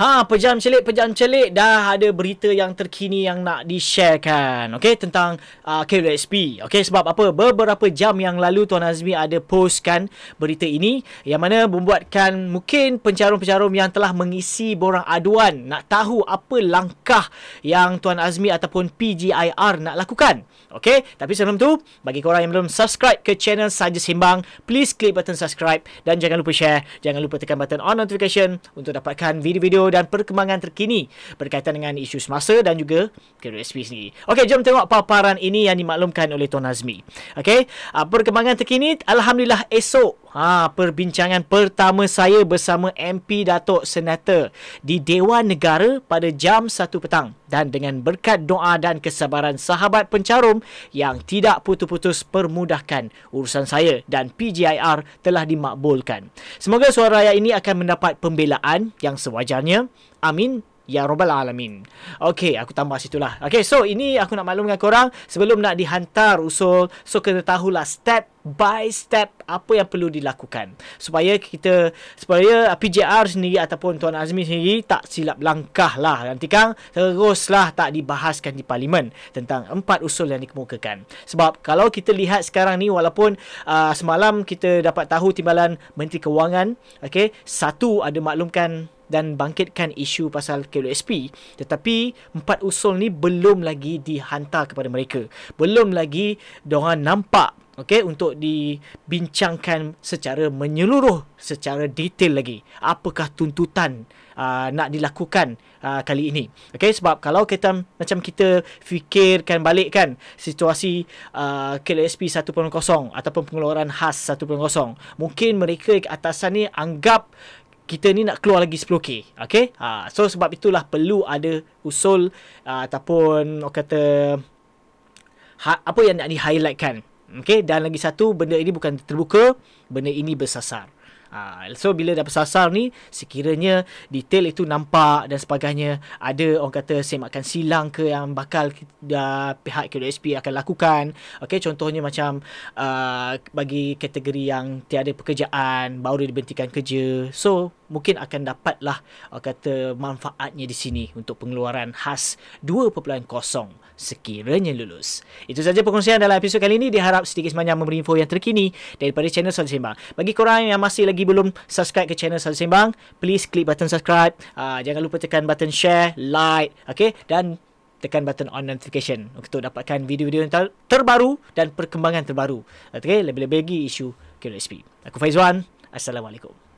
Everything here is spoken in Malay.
Ha, pejam celik, pejam celik. Dah ada berita yang terkini yang nak di-sharekan. Okay, tentang uh, KWSP. Okay, sebab apa? Beberapa jam yang lalu Tuan Azmi ada postkan berita ini. Yang mana membuatkan mungkin pencarum-pencarum yang telah mengisi borang aduan. Nak tahu apa langkah yang Tuan Azmi ataupun PGIR nak lakukan. Okay, tapi sebelum tu, bagi korang yang belum subscribe ke channel Saja Simbang, please click button subscribe dan jangan lupa share. Jangan lupa tekan button on notification untuk dapatkan video-video dan perkembangan terkini berkaitan dengan isu semasa dan juga KRSP ini. Okey, jom tengok paparan ini yang dimaklumkan oleh Tuan Azmi. Okey, ah, perkembangan terkini, Alhamdulillah esok ha, perbincangan pertama saya bersama MP Datuk Senator di Dewan Negara pada jam 1 petang dan dengan berkat doa dan kesabaran sahabat pencarum yang tidak putus-putus permudahkan urusan saya dan PGIR telah dimakbulkan. Semoga suara rakyat ini akan mendapat pembelaan yang sewajarnya. Amin. Ya Rabbal Alamin Okay aku tambah situ lah Okay so ini aku nak maklumkan korang Sebelum nak dihantar usul So kena tahulah step by step Apa yang perlu dilakukan Supaya kita Supaya PJR sendiri Ataupun Tuan Azmi sendiri Tak silap langkah lah Nanti kan Teruslah tak dibahaskan di parlimen Tentang empat usul yang dikemukakan Sebab kalau kita lihat sekarang ni Walaupun uh, semalam kita dapat tahu Timbalan Menteri Kewangan Okay Satu ada maklumkan dan bangkitkan isu pasal KLSP, tetapi empat usul ni belum lagi dihantar kepada mereka belum lagi diorang nampak okay, untuk dibincangkan secara menyeluruh secara detail lagi apakah tuntutan uh, nak dilakukan uh, kali ini okey sebab kalau kita macam kita fikirkan balik kan situasi uh, KLSP 1.0 ataupun pengeluaran khas 1.0 mungkin mereka atasan ni anggap kita ni nak keluar lagi 10k okey ha so sebab itulah perlu ada usul ha, ataupun orang kata ha, apa yang nak di highlight kan okey dan lagi satu benda ini bukan terbuka benda ini bersasar Uh, so bila dah bersasar ni Sekiranya detail itu nampak dan sebagainya Ada orang kata semakan silang ke Yang bakal uh, pihak QDSP akan lakukan okay, Contohnya macam uh, Bagi kategori yang tiada pekerjaan Baru dibentikan kerja So mungkin akan dapatlah uh, kata manfaatnya di sini untuk pengeluaran khas 2.0 sekiranya lulus. Itu saja perkongsian dalam episod kali ini. Diharap sedikit sebanyak memberi info yang terkini daripada channel Sal Sembang. Bagi korang yang masih lagi belum subscribe ke channel Sal Sembang, please klik button subscribe. Uh, jangan lupa tekan button share, like, okay? dan tekan button on notification untuk dapatkan video-video yang terbaru dan perkembangan terbaru. Okay? Lebih-lebih lagi isu KLSP. Aku Faizwan. Assalamualaikum.